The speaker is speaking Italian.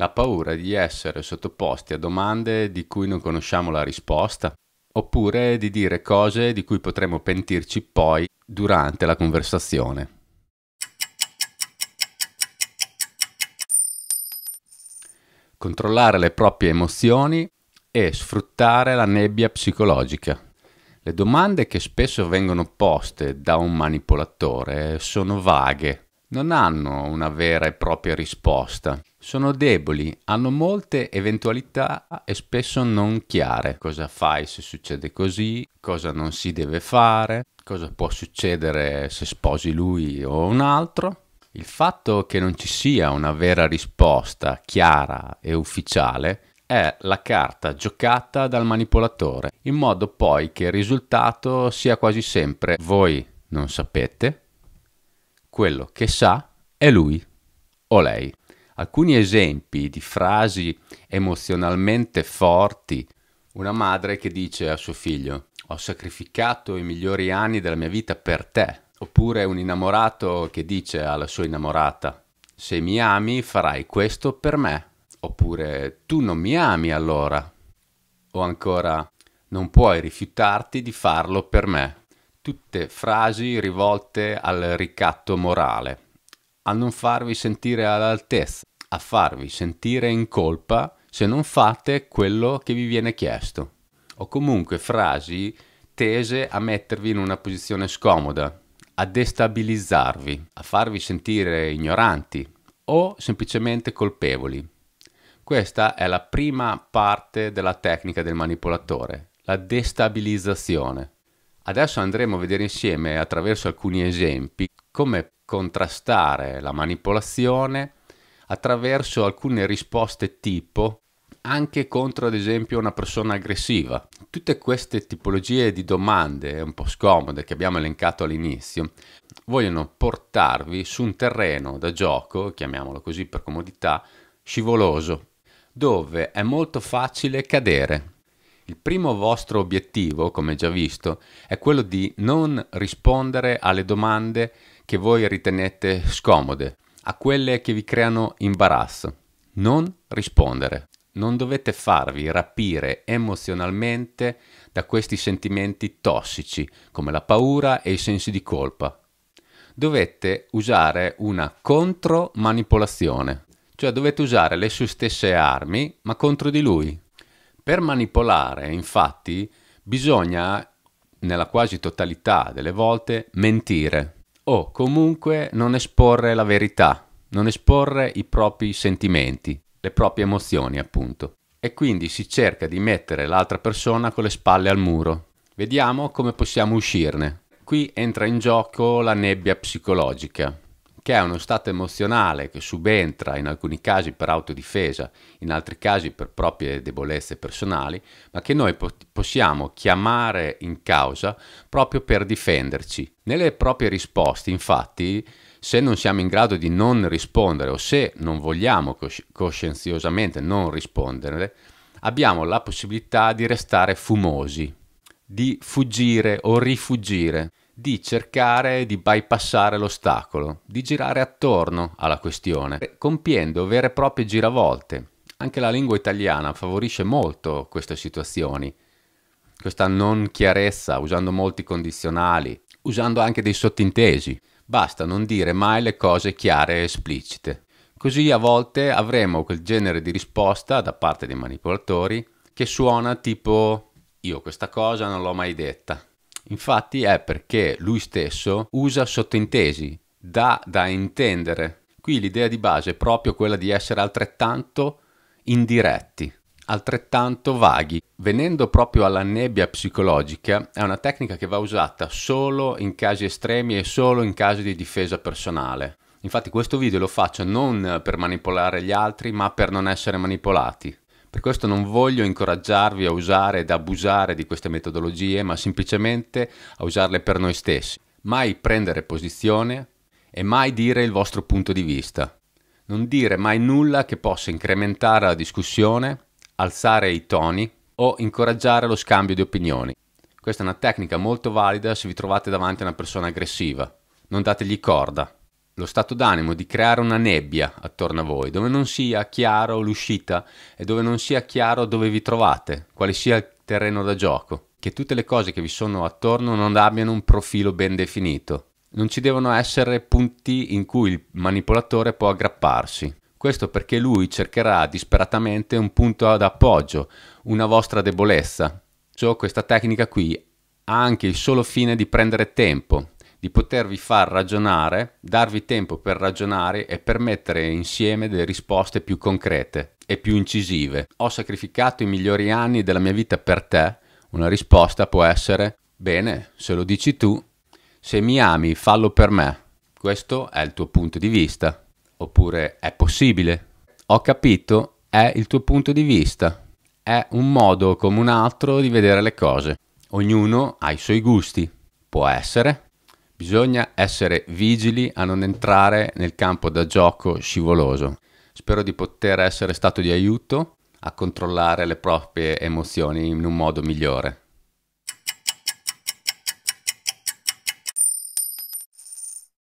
la paura di essere sottoposti a domande di cui non conosciamo la risposta, oppure di dire cose di cui potremo pentirci poi durante la conversazione. Controllare le proprie emozioni e sfruttare la nebbia psicologica. Le domande che spesso vengono poste da un manipolatore sono vaghe, non hanno una vera e propria risposta. Sono deboli, hanno molte eventualità e spesso non chiare. Cosa fai se succede così? Cosa non si deve fare? Cosa può succedere se sposi lui o un altro? Il fatto che non ci sia una vera risposta chiara e ufficiale è la carta giocata dal manipolatore, in modo poi che il risultato sia quasi sempre voi non sapete, quello che sa è lui o lei. Alcuni esempi di frasi emozionalmente forti. Una madre che dice a suo figlio, ho sacrificato i migliori anni della mia vita per te. Oppure un innamorato che dice alla sua innamorata, se mi ami farai questo per me. Oppure, tu non mi ami allora. O ancora, non puoi rifiutarti di farlo per me tutte frasi rivolte al ricatto morale, a non farvi sentire all'altezza, a farvi sentire in colpa se non fate quello che vi viene chiesto, o comunque frasi tese a mettervi in una posizione scomoda, a destabilizzarvi, a farvi sentire ignoranti o semplicemente colpevoli. Questa è la prima parte della tecnica del manipolatore, la destabilizzazione. Adesso andremo a vedere insieme attraverso alcuni esempi come contrastare la manipolazione attraverso alcune risposte tipo anche contro ad esempio una persona aggressiva. Tutte queste tipologie di domande un po' scomode che abbiamo elencato all'inizio vogliono portarvi su un terreno da gioco, chiamiamolo così per comodità, scivoloso, dove è molto facile cadere. Il primo vostro obiettivo, come già visto, è quello di non rispondere alle domande che voi ritenete scomode, a quelle che vi creano imbarazzo. Non rispondere. Non dovete farvi rapire emozionalmente da questi sentimenti tossici, come la paura e i sensi di colpa. Dovete usare una contromanipolazione, cioè dovete usare le sue stesse armi, ma contro di lui. Per manipolare, infatti, bisogna, nella quasi totalità delle volte, mentire o comunque non esporre la verità, non esporre i propri sentimenti, le proprie emozioni, appunto. E quindi si cerca di mettere l'altra persona con le spalle al muro. Vediamo come possiamo uscirne. Qui entra in gioco la nebbia psicologica che è uno stato emozionale che subentra in alcuni casi per autodifesa, in altri casi per proprie debolezze personali, ma che noi po- possiamo chiamare in causa proprio per difenderci. Nelle proprie risposte, infatti, se non siamo in grado di non rispondere o se non vogliamo cosci- coscienziosamente non rispondere, abbiamo la possibilità di restare fumosi, di fuggire o rifugire di cercare di bypassare l'ostacolo, di girare attorno alla questione, compiendo vere e proprie giravolte. Anche la lingua italiana favorisce molto queste situazioni, questa non chiarezza, usando molti condizionali, usando anche dei sottintesi. Basta non dire mai le cose chiare e esplicite. Così a volte avremo quel genere di risposta da parte dei manipolatori che suona tipo io questa cosa non l'ho mai detta Infatti è perché lui stesso usa sottintesi, dà da intendere. Qui l'idea di base è proprio quella di essere altrettanto indiretti, altrettanto vaghi. Venendo proprio alla nebbia psicologica, è una tecnica che va usata solo in casi estremi e solo in casi di difesa personale. Infatti questo video lo faccio non per manipolare gli altri, ma per non essere manipolati. Per questo non voglio incoraggiarvi a usare ed abusare di queste metodologie, ma semplicemente a usarle per noi stessi. Mai prendere posizione e mai dire il vostro punto di vista. Non dire mai nulla che possa incrementare la discussione, alzare i toni o incoraggiare lo scambio di opinioni. Questa è una tecnica molto valida se vi trovate davanti a una persona aggressiva. Non dategli corda, lo stato d'animo di creare una nebbia attorno a voi, dove non sia chiaro l'uscita e dove non sia chiaro dove vi trovate, quale sia il terreno da gioco, che tutte le cose che vi sono attorno non abbiano un profilo ben definito. Non ci devono essere punti in cui il manipolatore può aggrapparsi. Questo perché lui cercherà disperatamente un punto d'appoggio, una vostra debolezza. Ciò, questa tecnica qui ha anche il solo fine di prendere tempo, di potervi far ragionare, darvi tempo per ragionare e per mettere insieme delle risposte più concrete e più incisive. Ho sacrificato i migliori anni della mia vita per te. Una risposta può essere, bene, se lo dici tu, se mi ami, fallo per me. Questo è il tuo punto di vista. Oppure è possibile. Ho capito, è il tuo punto di vista. È un modo come un altro di vedere le cose. Ognuno ha i suoi gusti. Può essere, Bisogna essere vigili a non entrare nel campo da gioco scivoloso. Spero di poter essere stato di aiuto a controllare le proprie emozioni in un modo migliore.